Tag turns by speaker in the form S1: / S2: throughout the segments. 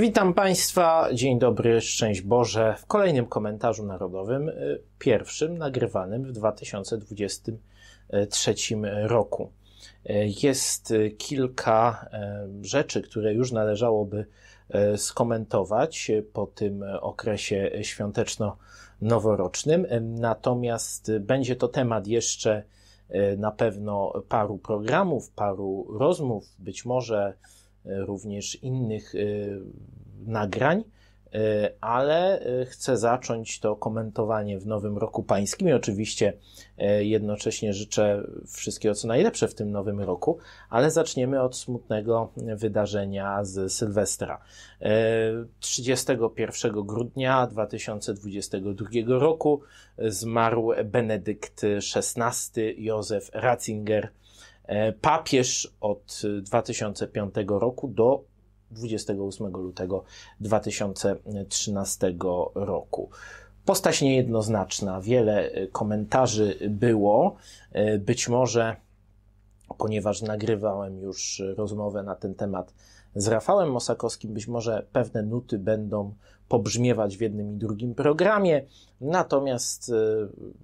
S1: Witam Państwa, dzień dobry, szczęść Boże, w kolejnym komentarzu narodowym, y, pierwszym nagrywanym w 2023 roku. Y, jest y, kilka rzeczy, które już należałoby skomentować po tym okresie świąteczno-noworocznym, natomiast będzie to temat jeszcze na pewno paru programów, paru rozmów, być może E, również innych e, nagrań, e, ale chcę zacząć to komentowanie w nowym roku pańskim i oczywiście jednocześnie życzę wszystkiego co najlepsze w tym nowym roku, ale zaczniemy od smutnego wydarzenia z Sylwestra. 31 grudnia 2022 roku zmarł Benedykt XVI Józef Ratzinger, E, papież od 2005 e, roku do 28 lutego 2013 roku. Postać niejednoznaczna, wiele e, komentarzy było. Być może, ponieważ nagrywałem już rozmowę na ten temat z Rafałem Mosakowskim, być może pewne nuty będą pobrzmiewać w jednym i drugim programie, natomiast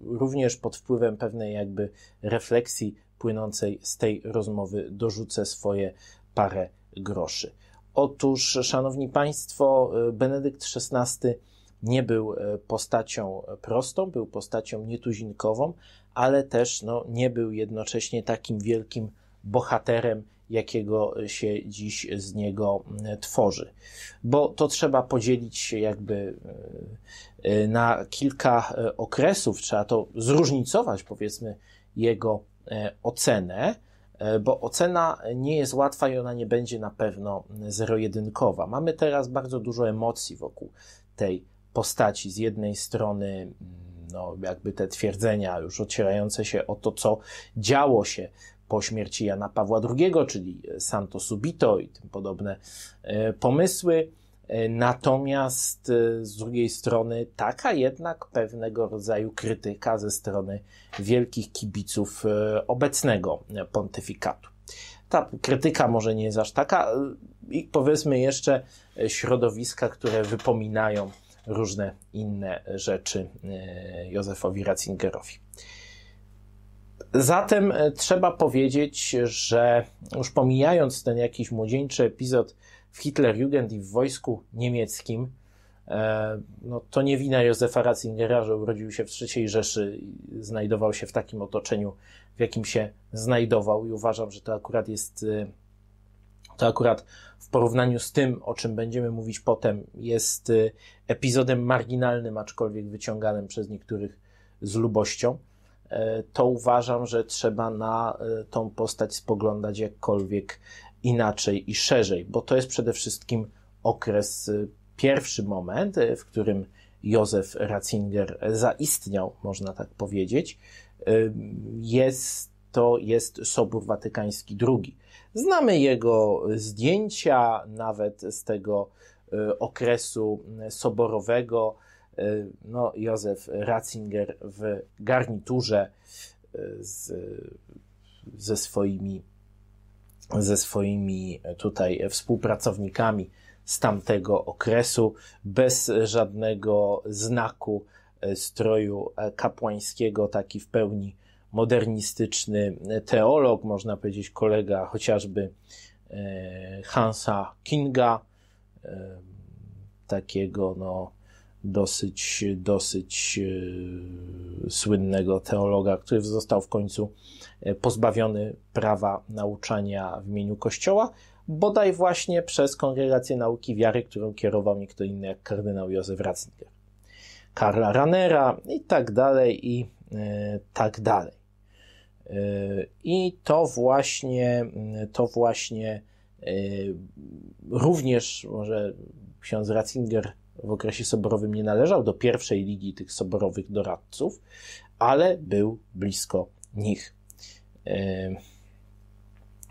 S1: również pod wpływem pewnej jakby refleksji płynącej z tej rozmowy dorzucę swoje parę groszy. Otóż, szanowni państwo, y, Benedykt XVI nie był y, postacią prostą, był postacią nietuzinkową, ale też no, nie był jednocześnie takim wielkim bohaterem, jakiego się dziś z niego y, tworzy. Bo to trzeba podzielić się jakby na kilka okresów, trzeba to zróżnicować, powiedzmy, jego E, ocenę, e, bo ocena nie jest łatwa i ona nie będzie na pewno zero-jedynkowa. Mamy teraz bardzo dużo emocji wokół tej postaci. Z jednej strony, mm, no, jakby te twierdzenia już ocierające się o to, co działo się po śmierci Jana Pawła II, czyli Santo Subito i tym podobne e, pomysły E, natomiast e, z drugiej strony taka jednak pewnego rodzaju krytyka ze strony wielkich kibiców e, obecnego pontyfikatu. Ta krytyka może nie jest aż taka i powiedzmy jeszcze środowiska, które wypominają różne inne rzeczy Józefowi Ratzingerowi. Zatem trzeba powiedzieć, że już pomijając ten jakiś młodzieńczy epizod w Hitlerjugend i w wojsku niemieckim. E, no, to nie wina Józefa Ratzingera, że urodził się w III Rzeszy i znajdował się w takim otoczeniu, w jakim się znajdował i uważam, że to akurat jest e, to akurat w porównaniu z tym, o czym będziemy mówić potem, jest e, epizodem marginalnym, aczkolwiek wyciąganym przez niektórych z lubością, to uważam, że trzeba na tą postać spoglądać jakkolwiek inaczej i szerzej, bo to jest przede wszystkim okres, y, pierwszy moment, y, w którym Józef Ratzinger zaistniał, można tak powiedzieć. Y, jest to jest Sobór Watykański II. Znamy jego zdjęcia nawet z tego okresu soborowego. No, Józef Ratzinger w garniturze z, ze swoimi ze swoimi e, tutaj e, współpracownikami z tamtego okresu, bez żadnego znaku e, stroju kapłańskiego, taki w pełni modernistyczny teolog, można powiedzieć kolega chociażby Hansa Kinga, takiego no, dosyć, dosyć e, słynnego teologa, który został w końcu e, pozbawiony prawa nauczania w imieniu Kościoła, bodaj właśnie przez Kongregację Nauki Wiary, którą kierował nikt inny jak kardynał Józef Ratzinger, Karla Ranera i tak dalej, i e, tak dalej. I to właśnie, to właśnie również może ksiądz Ratzinger w okresie soborowym nie należał do pierwszej ligi tych soborowych doradców, ale był blisko nich.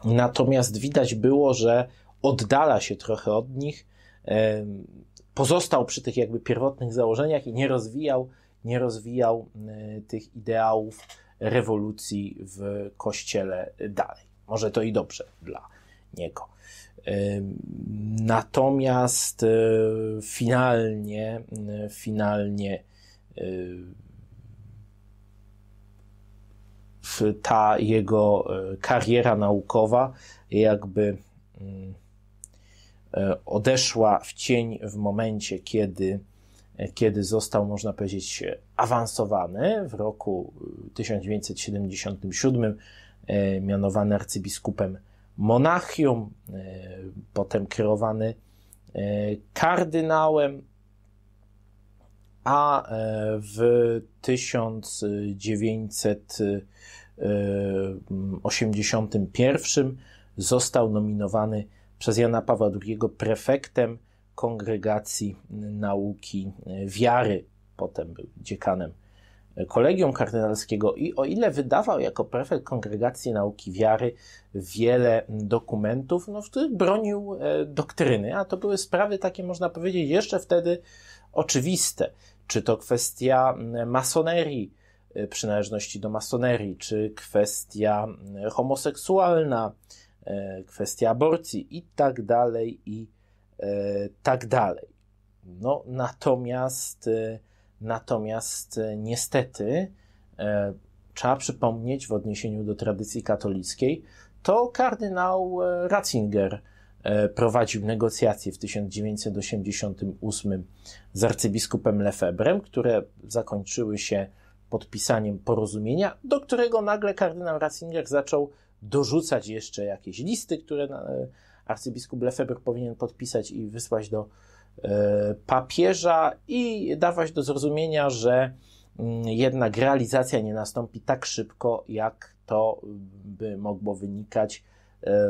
S1: Natomiast widać było, że oddala się trochę od nich, pozostał przy tych jakby pierwotnych założeniach i nie rozwijał, nie rozwijał e, tych ideałów rewolucji w kościele dalej. Może to i dobrze dla niego. Natomiast e, finalnie, e, finalnie e, ta jego kariera naukowa jakby mm, odeszła w cień w momencie, kiedy, kiedy został, można powiedzieć, awansowany w roku 1977, mianowany arcybiskupem Monachium, e, potem kierowany e, kardynałem, a e, w 1981 został nominowany przez Jana Pawła II prefektem kongregacji nauki wiary, potem był dziekanem kolegium kardynalskiego i o ile wydawał jako prefekt kongregacji nauki wiary wiele dokumentów, no, w których bronił e, doktryny, a to były sprawy takie, można powiedzieć, jeszcze wtedy oczywiste. Czy to kwestia masonerii, e, przynależności do masonerii, czy kwestia homoseksualna, e, kwestia aborcji i tak dalej, i tak dalej. No, natomiast Natomiast e, niestety e, trzeba przypomnieć w odniesieniu do tradycji katolickiej, to kardynał e, Ratzinger prowadził negocjacje w 1988 z arcybiskupem Lefebrem, które zakończyły się podpisaniem porozumienia, do którego nagle kardynał Ratzinger zaczął dorzucać jeszcze jakieś listy, które arcybiskup Lefebvre powinien podpisać i wysłać do E, papieża i dawać do zrozumienia, że mm, jednak realizacja nie nastąpi tak szybko, jak to mm, by mogło wynikać e,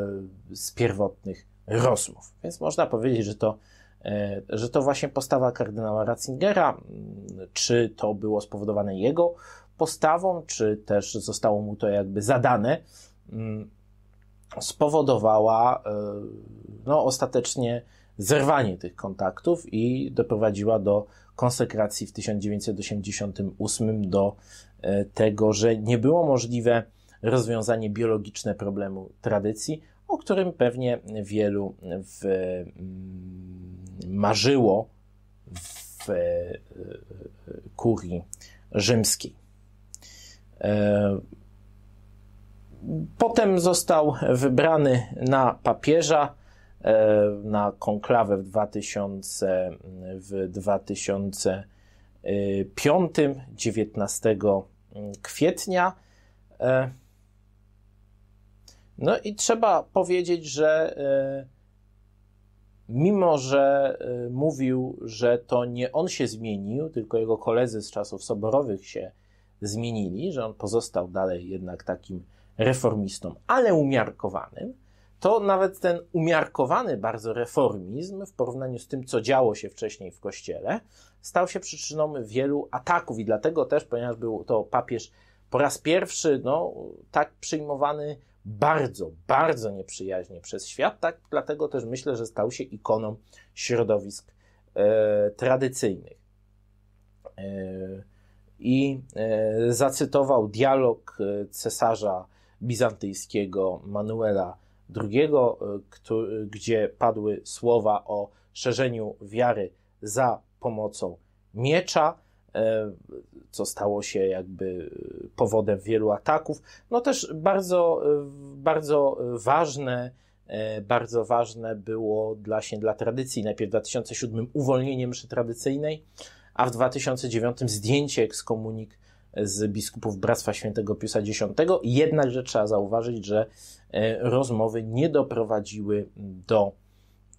S1: z pierwotnych rozmów. Więc można powiedzieć, że to, e, że to właśnie postawa kardynała Ratzingera, mm, czy to było spowodowane jego postawą, czy też zostało mu to jakby zadane, spowodowała no, ostatecznie zerwanie tych kontaktów i doprowadziła do konsekracji w 1988 do e, tego, że nie było możliwe rozwiązanie biologiczne problemu tradycji, o którym pewnie wielu w, mm, marzyło w e, kurii rzymskiej. E, potem został wybrany na papieża E, na konklawę w 2000, w 2005, 19 kwietnia. E, no i trzeba powiedzieć, że e, mimo, że mówił, że to nie on się zmienił, tylko jego koledzy z czasów soborowych się zmienili, że on pozostał dalej jednak takim reformistą, ale umiarkowanym, to nawet ten umiarkowany bardzo reformizm w porównaniu z tym, co działo się wcześniej w kościele, stał się przyczyną wielu ataków i dlatego też, ponieważ był to papież po raz pierwszy no, tak przyjmowany bardzo, bardzo nieprzyjaźnie przez świat, tak dlatego też myślę, że stał się ikoną środowisk e, tradycyjnych. E, I e, zacytował dialog e, cesarza bizantyjskiego Manuela drugiego, e, e, gdzie padły słowa o szerzeniu wiary za pomocą miecza, e, co stało się jakby powodem wielu ataków. No też bardzo, bardzo ważne, bardzo ważne było dla się dla tradycji. Najpierw w 2007 uwolnienie mszy tradycyjnej, a w 2009 zdjęcie ekskomunik z biskupów Bractwa Świętego Piusa X. Jednakże trzeba zauważyć, że e, rozmowy nie doprowadziły do,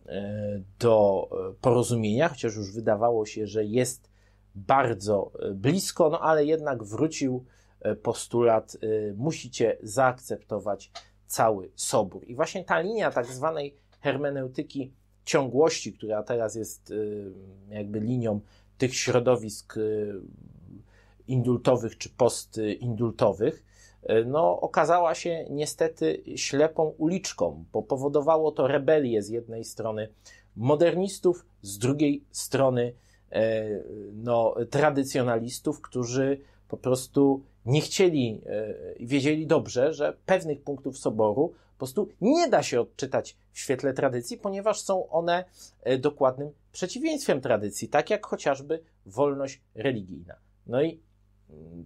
S1: e, do e, porozumienia, chociaż już wydawało się, że jest bardzo blisko, no ale jednak wrócił postulat, musicie zaakceptować cały sobór. I właśnie ta linia tak zwanej hermeneutyki ciągłości, która teraz jest jakby linią tych środowisk indultowych czy postindultowych, e, no, okazała się niestety ślepą uliczką, bo powodowało to rebelię z jednej strony modernistów, z drugiej strony e, no, tradycjonalistów, którzy po prostu nie chcieli, e, wiedzieli dobrze, że pewnych punktów soboru po prostu nie da się odczytać w świetle tradycji, ponieważ są one dokładnym przeciwieństwem tradycji, tak jak chociażby wolność religijna. No i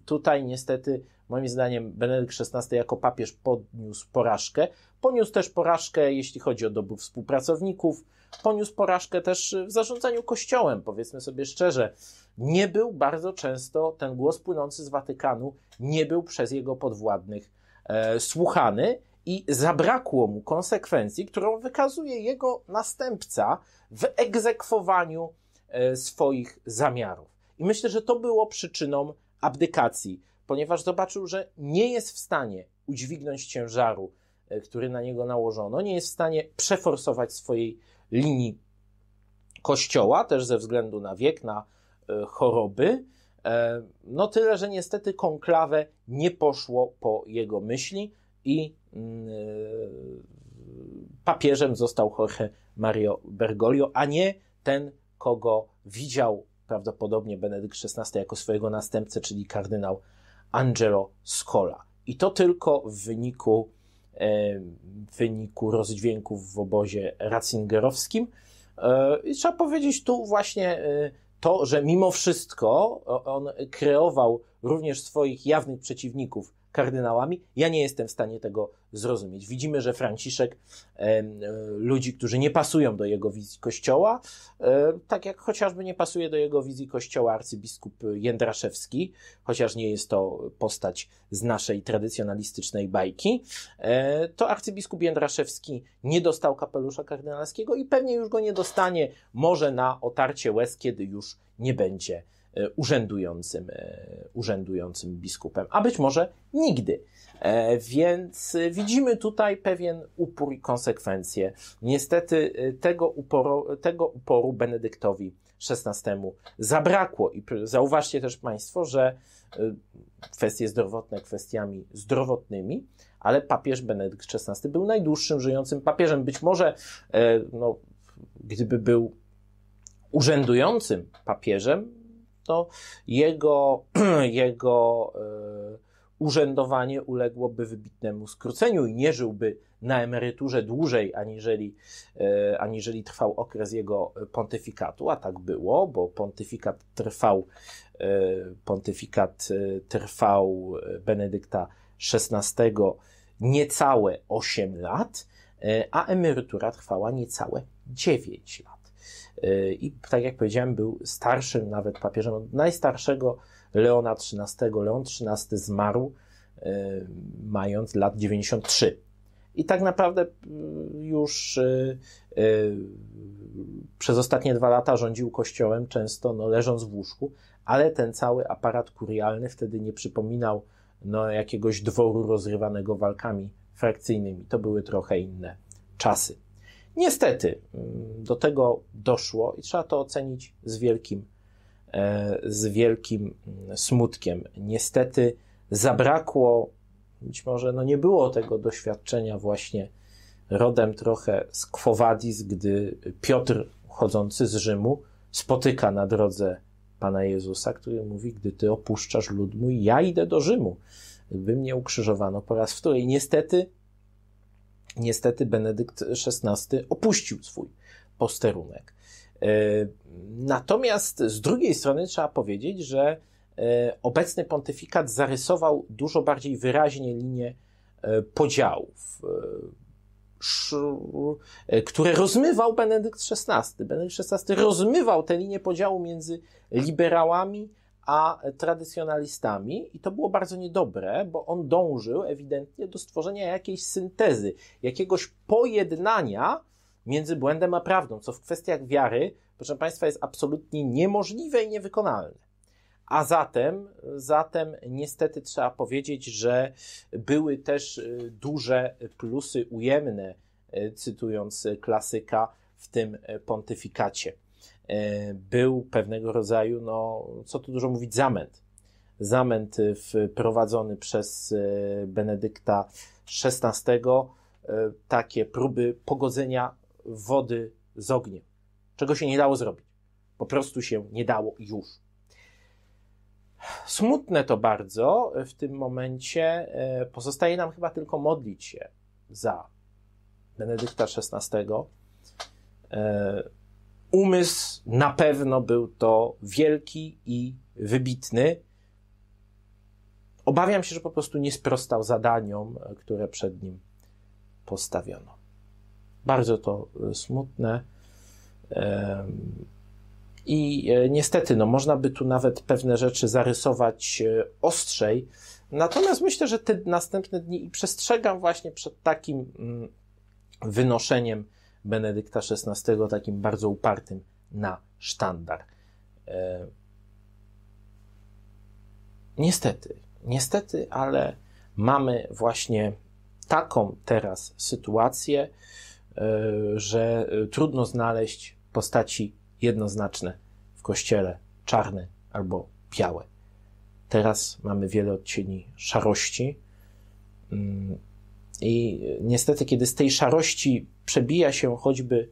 S1: Tutaj niestety, moim zdaniem, Benedykt XVI jako papież podniósł porażkę. Poniósł też porażkę, jeśli chodzi o dobór współpracowników, poniósł porażkę też w zarządzaniu kościołem, powiedzmy sobie szczerze. Nie był bardzo często ten głos płynący z Watykanu, nie był przez jego podwładnych e, słuchany i zabrakło mu konsekwencji, którą wykazuje jego następca w egzekwowaniu e, swoich zamiarów. I myślę, że to było przyczyną abdykacji, ponieważ zobaczył, że nie jest w stanie udźwignąć ciężaru, e, który na niego nałożono, nie jest w stanie przeforsować swojej linii kościoła, też ze względu na wiek, na e, choroby. E, no tyle, że niestety konklawę nie poszło po jego myśli i mm, papieżem został Jorge Mario Bergoglio, a nie ten, kogo widział prawdopodobnie Benedykt XVI jako swojego następcę, czyli kardynał Angelo Scola. I to tylko w wyniku, e, w wyniku rozdźwięków w obozie ratzingerowskim. E, I trzeba powiedzieć tu właśnie e, to, że mimo wszystko on kreował również swoich jawnych przeciwników kardynałami. Ja nie jestem w stanie tego zrozumieć. Widzimy, że Franciszek e, ludzi, którzy nie pasują do jego wizji kościoła, e, tak jak chociażby nie pasuje do jego wizji kościoła arcybiskup Jędraszewski, chociaż nie jest to postać z naszej tradycjonalistycznej bajki, e, to arcybiskup Jędraszewski nie dostał kapelusza kardynalskiego i pewnie już go nie dostanie, może na otarcie łez, kiedy już nie będzie E, urzędującym, e, urzędującym biskupem, a być może nigdy. E, więc widzimy tutaj pewien upór i konsekwencje. Niestety tego uporu, tego uporu Benedyktowi XVI zabrakło. I zauważcie też Państwo, że kwestie zdrowotne kwestiami zdrowotnymi, ale papież Benedykt XVI był najdłuższym żyjącym papieżem. Być może, no, gdyby był urzędującym papieżem, to jego, jego e, urzędowanie uległoby wybitnemu skróceniu i nie żyłby na emeryturze dłużej, aniżeli, e, aniżeli trwał okres jego pontyfikatu, a tak było, bo pontyfikat trwał, e, pontyfikat trwał Benedykta XVI niecałe 8 lat, a emerytura trwała niecałe 9 lat i tak jak powiedziałem, był starszym nawet papieżem, od najstarszego Leona XIII. Leon XIII zmarł e, mając lat 93. I tak naprawdę mm, już e, e, przez ostatnie dwa lata rządził kościołem, często no, leżąc w łóżku, ale ten cały aparat kurialny wtedy nie przypominał no, jakiegoś dworu rozrywanego walkami frakcyjnymi. To były trochę inne czasy. Niestety mm, do tego doszło i trzeba to ocenić z wielkim, e, z wielkim mm, smutkiem. Niestety zabrakło, być może no nie było tego doświadczenia właśnie rodem trochę z Kwowadis, gdy Piotr chodzący z Rzymu spotyka na drodze Pana Jezusa, który mówi, gdy ty opuszczasz lud mój, ja idę do Rzymu, by mnie ukrzyżowano po raz wtóry. I niestety niestety Benedykt XVI opuścił swój posterunek. E, natomiast z drugiej strony trzeba powiedzieć, że e, obecny pontyfikat zarysował dużo bardziej wyraźnie linię e, podziałów, które rozmywał Benedykt XVI. Benedykt XVI rozmywał tę linię podziału między liberałami a tradycjonalistami, i to było bardzo niedobre, bo on dążył ewidentnie do stworzenia jakiejś syntezy, jakiegoś pojednania między błędem a prawdą, co w kwestiach wiary, proszę Państwa, jest absolutnie niemożliwe i niewykonalne. A zatem, zatem niestety trzeba powiedzieć, że były też y, duże plusy ujemne, y, cytując klasyka, w tym y, pontyfikacie. E, był pewnego rodzaju, no co tu dużo mówić, zamęt. Zamęt e, wprowadzony przez e, Benedykta XVI, takie próby pogodzenia wody z ogniem, czego się nie dało zrobić. Po prostu się nie dało już. Smutne to bardzo w tym momencie. Pozostaje nam chyba tylko modlić się za Benedykta XVI umysł na pewno był to wielki i wybitny. Obawiam się, że po prostu nie sprostał zadaniom, które przed nim postawiono. Bardzo to e, smutne. I e, niestety, no, można by tu nawet pewne rzeczy zarysować e, ostrzej. Natomiast myślę, że te następne dni i przestrzegam właśnie przed takim mm, wynoszeniem Benedykta XVI, takim bardzo upartym na sztandar. E... Niestety, niestety, ale mamy właśnie taką teraz sytuację, e, że e, trudno znaleźć postaci jednoznaczne w kościele czarne albo białe. Teraz mamy wiele odcieni szarości. Mm, i niestety, kiedy z tej szarości przebija się choćby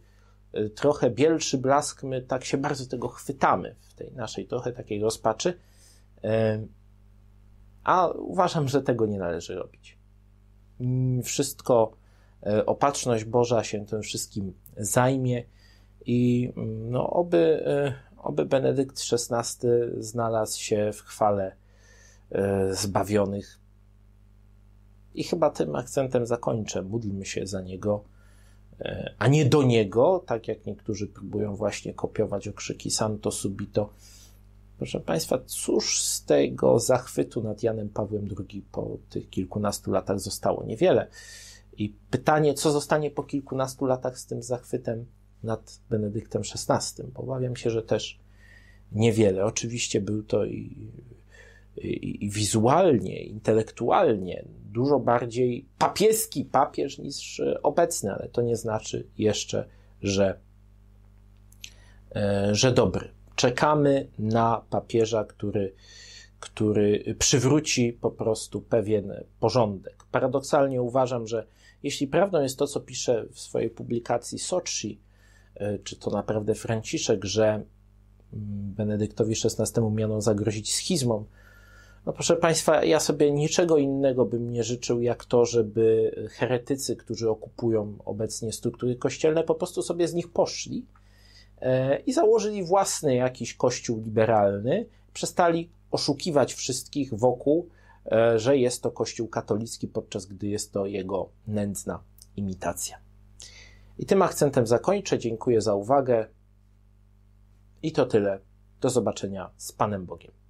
S1: e, trochę bielszy blask, my tak się bardzo tego chwytamy w tej naszej trochę takiej rozpaczy. E, a uważam, że tego nie należy robić. Mm, wszystko, e, opatrzność Boża się tym wszystkim zajmie i mm, no, oby, oby Benedykt XVI znalazł się w chwale zbawionych i chyba tym akcentem zakończę. Módlmy się za niego, e, a nie do niego, tak jak niektórzy próbują właśnie kopiować okrzyki Santo Subito. Proszę Państwa, cóż z tego zachwytu nad Janem Pawłem II po tych kilkunastu latach zostało? Niewiele. I pytanie, co zostanie po kilkunastu latach z tym zachwytem nad Benedyktem XVI? obawiam się, że też niewiele. Oczywiście był to i i wizualnie, intelektualnie dużo bardziej papieski papież niż e, obecny, ale to nie znaczy jeszcze, że, e, że dobry. Czekamy na papieża, który, który przywróci po prostu pewien porządek. Paradoksalnie uważam, że jeśli prawdą jest to, co pisze w swojej publikacji Soczi, e, czy to naprawdę Franciszek, że mm, Benedyktowi XVI miano zagrozić schizmą, no proszę Państwa, ja sobie niczego innego bym nie życzył, jak to, żeby heretycy, którzy okupują obecnie struktury kościelne, po prostu sobie z nich poszli e, i założyli własny jakiś kościół liberalny, przestali oszukiwać wszystkich wokół, e, że jest to kościół katolicki, podczas gdy jest to jego nędzna imitacja. I tym akcentem zakończę. Dziękuję za uwagę. I to tyle. Do zobaczenia z Panem Bogiem.